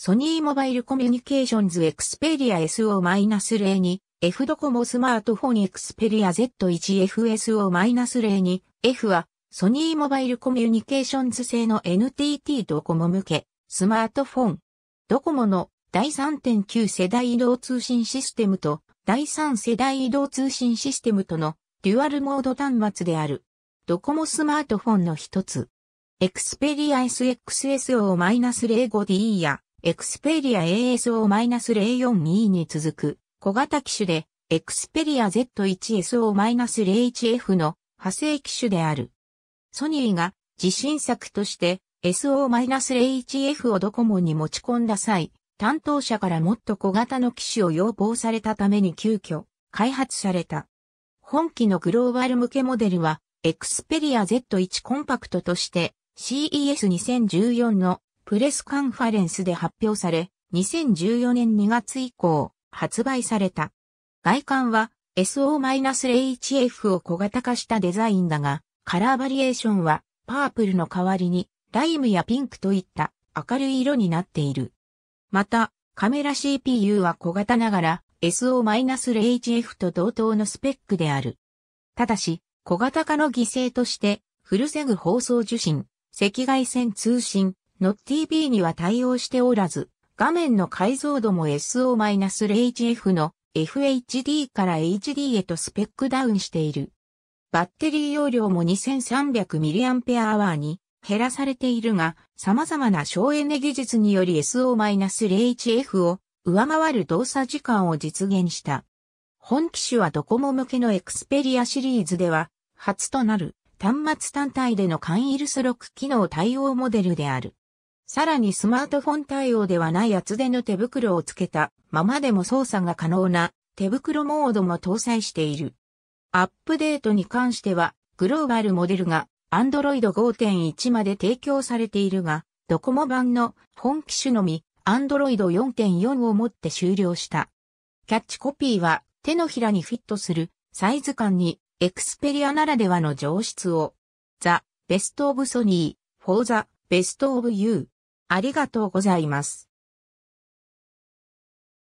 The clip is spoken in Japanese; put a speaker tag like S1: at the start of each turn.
S1: ソニーモバイルコミュニケーションズエクスペリア SO-02 F ドコモスマートフォンエクスペリア Z1FSO-02 F はソニーモバイルコミュニケーションズ製の NTT ドコモ向けスマートフォン。ドコモの第3.9世代移動通信システムと第3世代移動通信システムとのデュアルモード端末である。ドコモスマートフォンの一つ。エクスペリア SXSO-05D やエクスペリア ASO-04E 2に続く小型機種で、エクスペリア Z1SO-01F の派生機種である。ソニーが自信作として SO-01F をドコモに持ち込んだ際、担当者からもっと小型の機種を要望されたために急遽開発された。本機のグローバル向けモデルは、エクスペリア Z1 コンパクトとして CES2014 のプレスカンファレンスで発表され、2014年2月以降、発売された。外観は s o h f を小型化したデザインだが、カラーバリエーションはパープルの代わりにライムやピンクといった明るい色になっている。また、カメラ CPU は小型ながら s o h f と同等のスペックである。ただし、小型化の犠牲として、フルセグ放送受信、赤外線通信、NotTV には対応しておらず、画面の解像度も SO-0HF の FHD から HD へとスペックダウンしている。バッテリー容量も 2300mAh に減らされているが、様々な省エネ技術により SO-0HF を上回る動作時間を実現した。本機種はドコモ向けのエクスペリアシリーズでは、初となる端末単体での簡易ルスク機能対応モデルである。さらにスマートフォン対応ではない厚手の手袋をつけたままでも操作が可能な手袋モードも搭載している。アップデートに関してはグローバルモデルが Android 5.1まで提供されているが、ドコモ版の本機種のみ Android 4.4をもって終了した。キャッチコピーは手のひらにフィットするサイズ感にエクスペリアならではの上質を。ザ・ベストオブソニー、フォーザ・ベストオブユー。ありがとうございます。